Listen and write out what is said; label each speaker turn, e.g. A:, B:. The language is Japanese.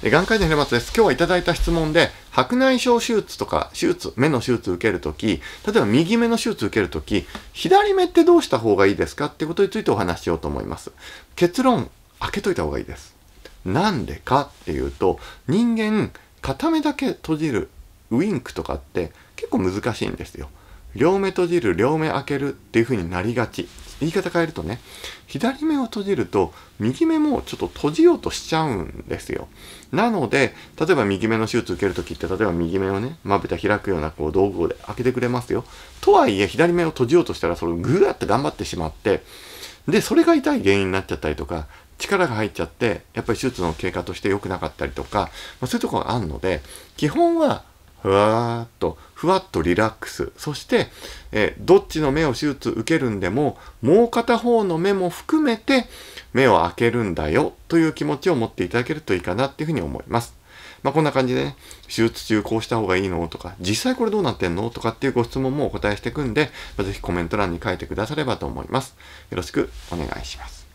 A: 眼科医の平松です。今日はいただいた質問で、白内障手術とか、手術、目の手術受けるとき、例えば右目の手術受けるとき、左目ってどうした方がいいですかってことについてお話ししようと思います。結論、開けといた方がいいです。なんでかっていうと、人間、片目だけ閉じる、ウインクとかって結構難しいんですよ。両目閉じる、両目開けるっていう風になりがち。言い方変えるとね、左目を閉じると、右目もちょっと閉じようとしちゃうんですよ。なので、例えば右目の手術受けるときって、例えば右目をね、まぶた開くようなこう道具で開けてくれますよ。とはいえ、左目を閉じようとしたら、それをぐーって頑張ってしまって、で、それが痛い原因になっちゃったりとか、力が入っちゃって、やっぱり手術の経過として良くなかったりとか、まあ、そういうところがあるので、基本はふわーっと、ふわっとリラックス。そして、えどっちの目を手術受けるんでも、もう片方の目も含めて、目を開けるんだよという気持ちを持っていただけるといいかなっていうふうに思います。まあ、こんな感じでね、手術中こうした方がいいのとか、実際これどうなってんのとかっていうご質問もお答えしていくんで、まぜひコメント欄に書いてくださればと思います。よろしくお願いします。